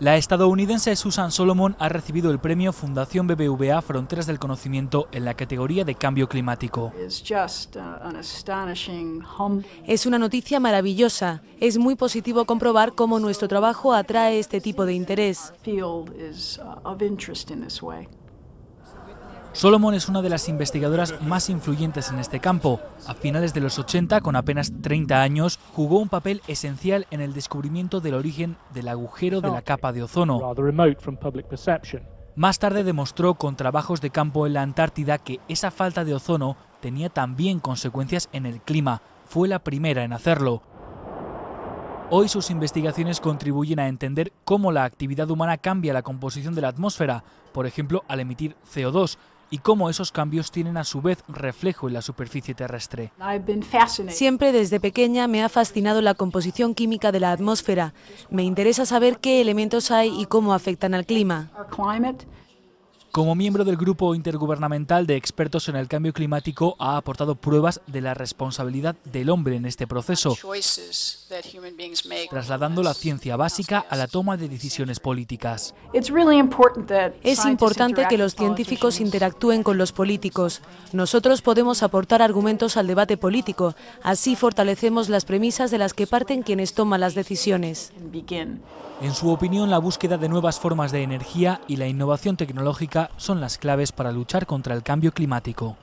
La estadounidense Susan Solomon ha recibido el premio Fundación BBVA Fronteras del Conocimiento en la categoría de Cambio Climático. Uh, es una noticia maravillosa. Es muy positivo comprobar cómo nuestro trabajo atrae este tipo de interés. Solomon es una de las investigadoras más influyentes en este campo. A finales de los 80, con apenas 30 años, jugó un papel esencial en el descubrimiento del origen del agujero de la capa de ozono. Más tarde demostró con trabajos de campo en la Antártida que esa falta de ozono tenía también consecuencias en el clima. Fue la primera en hacerlo. Hoy sus investigaciones contribuyen a entender cómo la actividad humana cambia la composición de la atmósfera, por ejemplo, al emitir CO2, y cómo esos cambios tienen a su vez reflejo en la superficie terrestre. Siempre desde pequeña me ha fascinado la composición química de la atmósfera. Me interesa saber qué elementos hay y cómo afectan al clima. Como miembro del Grupo Intergubernamental de Expertos en el Cambio Climático, ha aportado pruebas de la responsabilidad del hombre en este proceso, trasladando la ciencia básica a la toma de decisiones políticas. Es importante que los científicos interactúen con los políticos. Nosotros podemos aportar argumentos al debate político. Así fortalecemos las premisas de las que parten quienes toman las decisiones. En su opinión, la búsqueda de nuevas formas de energía y la innovación tecnológica son las claves para luchar contra el cambio climático.